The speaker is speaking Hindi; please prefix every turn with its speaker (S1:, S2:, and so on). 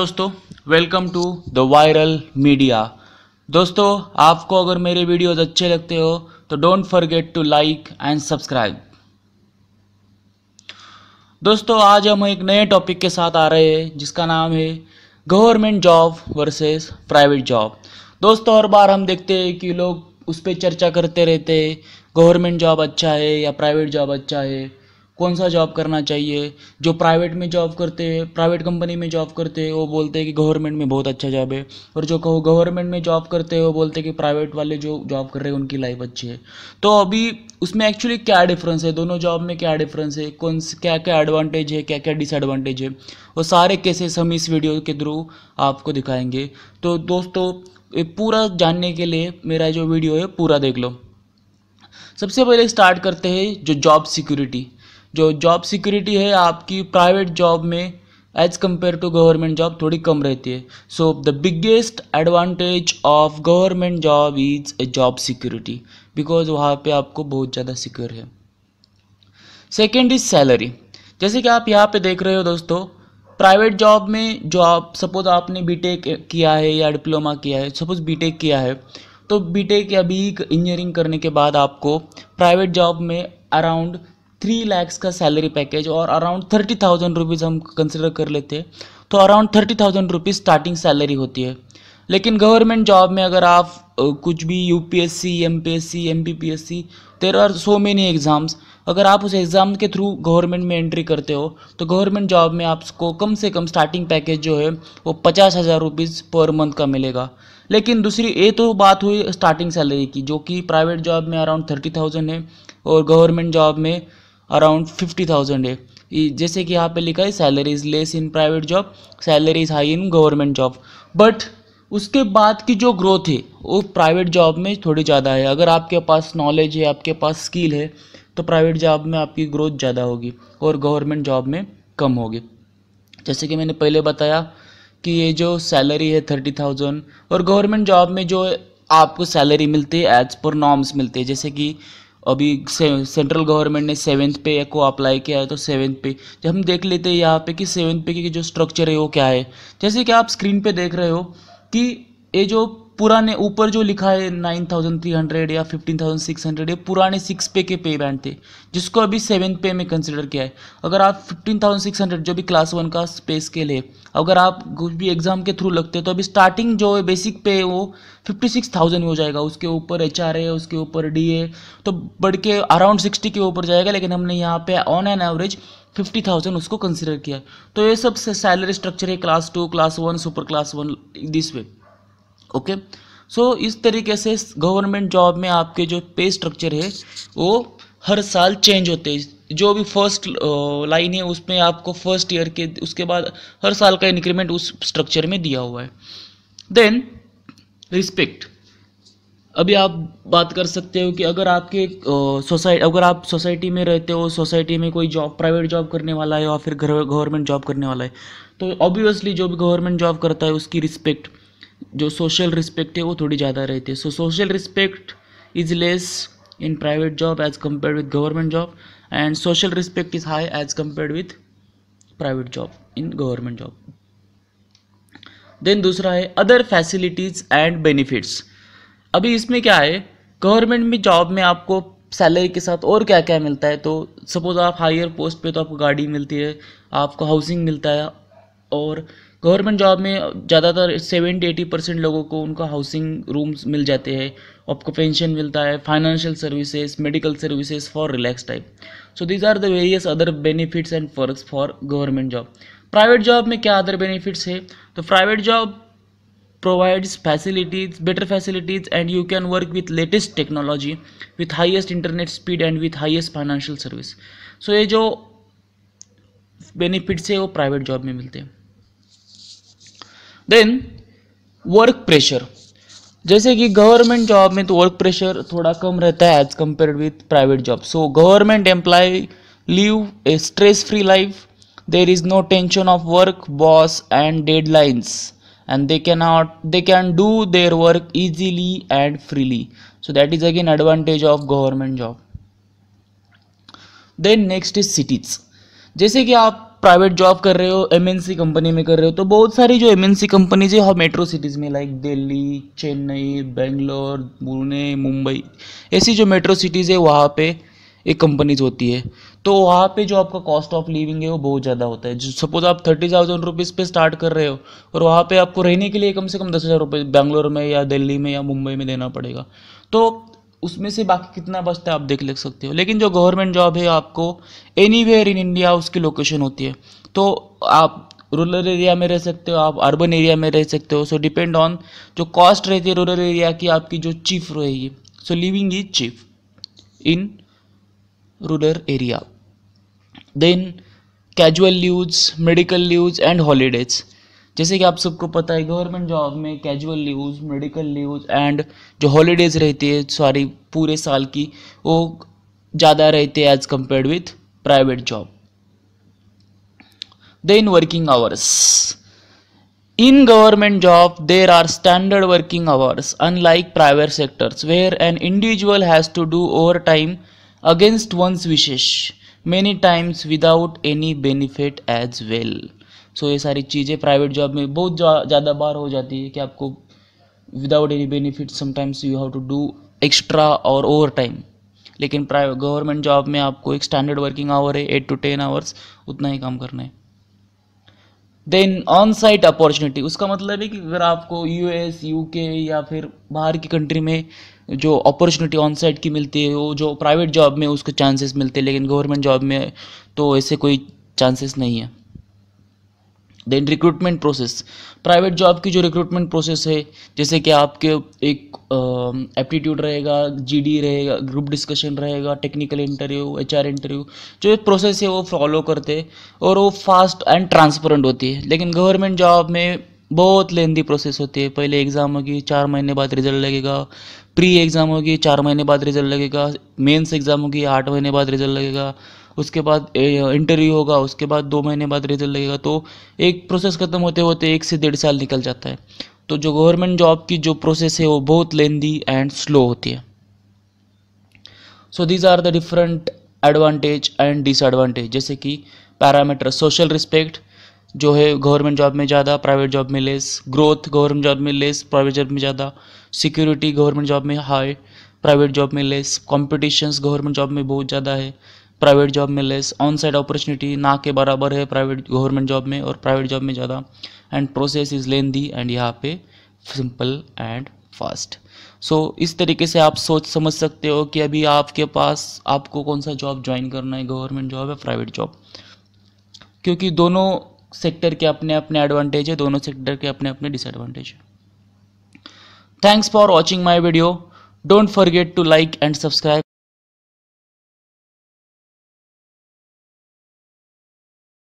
S1: दोस्तों welcome to the viral media दोस्तों आपको अगर मेरे वीडियोस अच्छे लगते हो तो don't forget to like and subscribe दोस्तों आज हम एक नए टॉपिक के साथ आ रहे हैं जिसका नाम है government job versus private job दोस्तों हर बार हम देखते हैं कि लोग उस पर चर्चा करते रहते हैं गवर्नमेंट जॉब अच्छा है या प्राइवेट जॉब अच्छा है कौन सा जॉब करना चाहिए जो प्राइवेट में जॉब करते हैं प्राइवेट कंपनी में जॉब करते हैं वो बोलते हैं कि गवर्नमेंट में बहुत अच्छा जॉब है और जो कहो गवर्नमेंट में जॉब करते हैं वो बोलते हैं कि प्राइवेट वाले जो जॉब कर रहे हैं उनकी लाइफ अच्छी है तो अभी उसमें एक्चुअली क्या डिफरेंस है दोनों जॉब में क्या डिफरेंस है कौन क्या क्या एडवांटेज है क्या क्या डिसएडवांटेज है वो सारे केसेस हम इस वीडियो के थ्रू आपको दिखाएंगे तो दोस्तों पूरा जानने के लिए मेरा जो वीडियो है पूरा देख लो सबसे पहले स्टार्ट करते हैं जो जॉब सिक्योरिटी जो जॉब सिक्योरिटी है आपकी प्राइवेट जॉब में as compare to government job थोड़ी कम रहती है so the biggest advantage of government job is a job security because वहाँ पे आपको बहुत ज़्यादा सिक्योर है सेकेंड इज सैलरी जैसे कि आप यहाँ पे देख रहे हो दोस्तों प्राइवेट जॉब में जो आप सपोज आपने बीटेक किया है या डिप्लोमा किया है सपोज बीटेक किया है तो बीटेक या बी इंजीनियरिंग e करने के बाद आपको प्राइवेट जॉब में अराउंड थ्री लैक्स का सैलरी पैकेज और अराउंड थर्टी थाउजेंड रुपीज़ हम कंसिडर कर लेते हैं तो around thirty thousand rupees starting salary होती है लेकिन गवर्नमेंट जॉब में अगर आप कुछ भी U P S C M P S C M P P S C there are so many exams अगर आप उस एग्ज़ाम के थ्रू गवर्नमेंट में एंट्री करते हो तो गवर्नमेंट जॉब में आपको कम से कम स्टार्टिंग पैकेज जो है वो पचास हज़ार रुपीज़ पर मंथ का मिलेगा लेकिन दूसरी ये तो बात हुई स्टार्टिंग सैलरी की जो कि प्राइवेट जॉब में अराउंड थर्टी थाउजेंड है और गवर्नमेंट जॉब में अराउंड फिफ्टी थाउजेंड है जैसे कि यहाँ पे लिखा है salary is less in private job salary is high in government job but उसके बाद की जो ग्रोथ है वो प्राइवेट जॉब में थोड़ी ज़्यादा है अगर आपके पास नॉलेज है आपके पास स्किल है तो प्राइवेट जॉब में आपकी ग्रोथ ज़्यादा होगी और गवर्नमेंट जॉब में कम होगी जैसे कि मैंने पहले बताया कि ये जो सैलरी है थर्टी थाउजेंड और गवर्नमेंट जॉब में जो आपको सैलरी मिलती है एज पर नॉर्म्स मिलते हैं जैसे कि अभी से, सेंट्रल गवर्नमेंट ने सेवन्थ पे को अप्लाई किया है तो सेवन्थ पे जब तो हम देख लेते हैं यहाँ पे कि सेवन्थ पे की जो स्ट्रक्चर है वो क्या है जैसे कि आप स्क्रीन पे देख रहे हो कि ये जो पुराने ऊपर जो लिखा है नाइन थाउजेंड थ्री हंड्रेड या फिफ्टीन थाउजेंड सिक्स हंड्रेड ये पुराने सिक्स पे के पे बैंड थे जिसको अभी सेवन पे में कंसिडर किया है अगर आप फिफ्टीन थाउजेंड सिक्स हंड्रेड जो भी क्लास वन का स्पेस स्केल है अगर आप कुछ भी एग्जाम के थ्रू लगते हैं तो अभी स्टार्टिंग जो है बेसिक पे वो फिफ्टी सिक्स थाउजेंड में हो जाएगा उसके ऊपर एच आर है उसके ऊपर डी ए तो बढ़ के अराउंड सिक्सटी के ऊपर जाएगा लेकिन हमने यहाँ पे on an average fifty thousand उसको कंसिडर किया है तो ये सब सैलरी स्ट्रक्चर है class two class one super class one this way okay so इस तरीके से गवर्नमेंट जॉब में आपके जो पे स्ट्रक्चर है वो हर साल चेंज होते हैं जो भी फर्स्ट लाइन है उसमें आपको फर्स्ट ईयर के उसके बाद हर साल का इंक्रीमेंट उस स्ट्रक्चर में दिया हुआ है देन रिस्पेक्ट अभी आप बात कर सकते हो कि अगर आपके सोसाइटी अगर आप सोसाइटी में रहते हो सोसाइटी में कोई जॉब प्राइवेट जॉब करने वाला है या फिर गवर्नमेंट जॉब करने वाला है तो ऑब्वियसली जो भी गवर्नमेंट जॉब करता है उसकी रिस्पेक्ट जो सोशल रिस्पेक्ट है वो थोड़ी ज़्यादा रहती है so social respect is less in private job as compare with government job and social respect is high as compare with private job in government job then दूसरा है अदर फैसिलिटीज़ एंड बेनिफिट्स अभी इसमें क्या है गवर्नमेंट में जॉब में आपको सैलरी के साथ और क्या क्या मिलता है तो सपोज़ आप हायर पोस्ट पे तो आपको गाड़ी मिलती है आपको हाउसिंग मिलता है और गवर्नमेंट जॉब में ज़्यादातर सेवेंटी एटी परसेंट लोगों को उनका हाउसिंग रूम्स मिल जाते हैं आपको पेंशन मिलता है financial services medical services for relax type so these are the various other benefits and perks for government job private job में क्या अदर बेनिफिट्स है तो private job provides facilities better facilities and you can work with latest technology with highest internet speed and with highest financial service so ये जो बेनिफिट्स है वो प्राइवेट जॉब में मिलते हैं देन वर्क प्रेशर जैसे कि गवर्नमेंट जॉब में तो वर्क प्रेशर थोड़ा कम रहता है as compare with private job so government employ live a stress free life there is no tension of work boss and deadlines and they can not they can do their work easily and freely so that is again advantage of government job then next is cities जैसे कि आप प्राइवेट जॉब कर रहे हो एमएनसी कंपनी में कर रहे हो तो बहुत सारी जो एमएनसी कंपनीज है मेट्रो सिटीज़ में लाइक दिल्ली चेन्नई बेंगलोर पुणे मुंबई ऐसी जो मेट्रो सिटीज़ है वहाँ पे एक कंपनीज होती है तो वहाँ पे जो आपका कॉस्ट ऑफ लिविंग है वो बहुत ज़्यादा होता है सपोज आप थर्टी थाउजेंड रुपीज़ पे स्टार्ट कर रहे हो और वहाँ पे आपको रहने के लिए कम से कम दस हज़ार रुपये बैंगलोर में या दिल्ली में या मुंबई में देना पड़ेगा तो उसमें से बाकी कितना बचता है आप देख ले सकते हो लेकिन जो गवर्नमेंट जॉब है आपको एनी इन इंडिया उसकी लोकेशन होती है तो आप रूरल एरिया में रह सकते हो आप अर्बन एरिया में रह सकते हो सो डिपेंड ऑन जो कॉस्ट रहती है रूरल एरिया की आपकी जो चीफ रहेगी so living is cheap in rural area then casual leaves medical leaves and holidays जैसे कि आप सबको पता है गवर्नमेंट जॉब में casual leave medical leave and जो हॉलीडेज रहती है सॉरी पूरे साल की वो ज़्यादा रहती है as compare with private job they in working hours in government job there are standard working hours unlike private sectors where an individual has to do over time against once wishes many times without any benefit as well so ये सारी चीज़ें प्राइवेट जॉब में बहुत ज़्यादा बार हो जाती है कि आपको without any benefit sometimes you have to do extra और ओवर टाइम लेकिन प्राइवेट गवर्नमेंट जॉब में आपको एक स्टैंडर्ड वर्किंग आवर है एट टू टेन आवर्स उतना ही काम करना है देन ऑन साइट अपॉर्चुनिटी उसका मतलब है कि अगर आपको यूएस के या फिर बाहर की कंट्री में जो अपॉर्चुनिटी ऑन साइट की मिलती है वो जो प्राइवेट जॉब में उसके चांसेस मिलते हैं लेकिन गवर्नमेंट जॉब में तो ऐसे कोई चांसेस नहीं है then recruitment process private job की जो रिक्रूटमेंट प्रोसेस है जैसे कि आपके एक एप्टीट्यूड रहेगा जीडी रहेगा ग्रुप डिस्कशन रहेगा टेक्निकल इंटरव्यू एचआर इंटरव्यू जो प्रोसेस है वो फॉलो करते हैं और वो फास्ट एंड ट्रांसपेरेंट होती है लेकिन गवर्नमेंट जॉब में बहुत लेंदी प्रोसेस होती है पहले एग्ज़ाम होगी चार महीने बाद रिजल्ट लगेगा प्री एग्ज़ाम होगी चार महीने बाद रिजल्ट लगेगा मेंस एग्ज़ाम होगी आठ महीने बाद रिजल्ट लगेगा उसके बाद इंटरव्यू होगा उसके बाद दो महीने बाद रिजल्ट लगेगा तो एक प्रोसेस ख़त्म होते होते एक से डेढ़ साल निकल जाता है तो जो गवर्नमेंट जॉब की जो प्रोसेस है वो बहुत लेंदी एंड स्लो होती है so these are the different advantage and disadvantage जैसे कि पैरामीटर सोशल रिस्पेक्ट जो है गवर्नमेंट जॉब में ज़्यादा प्राइवेट जॉब में लेस ग्रोथ गवर्नमेंट जॉब में लेस प्राइवेट जॉब में ज़्यादा सिक्योरिटी गवर्नमेंट जॉब में हाई प्राइवेट जॉब में लेस कॉम्पिटिशन्स गवर्नमेंट जॉब में बहुत ज़्यादा है प्राइवेट जॉब में लेस ऑन साइड अपॉर्चुनिटी ना के बराबर है प्राइवेट गवर्नमेंट जॉब में और प्राइवेट जॉब में ज़्यादा and process is lengthy and यहाँ पे सिंपल एंड फास्ट सो इस तरीके से आप सोच समझ सकते हो कि अभी आपके पास आपको कौन सा जॉब ज्वाइन करना है गवर्नमेंट जॉब या प्राइवेट जॉब क्योंकि दोनों सेक्टर के अपने अपने एडवांटेज है दोनों सेक्टर के अपने अपने डिसएडवांटेज है thanks for watching my video don't forget to like and subscribe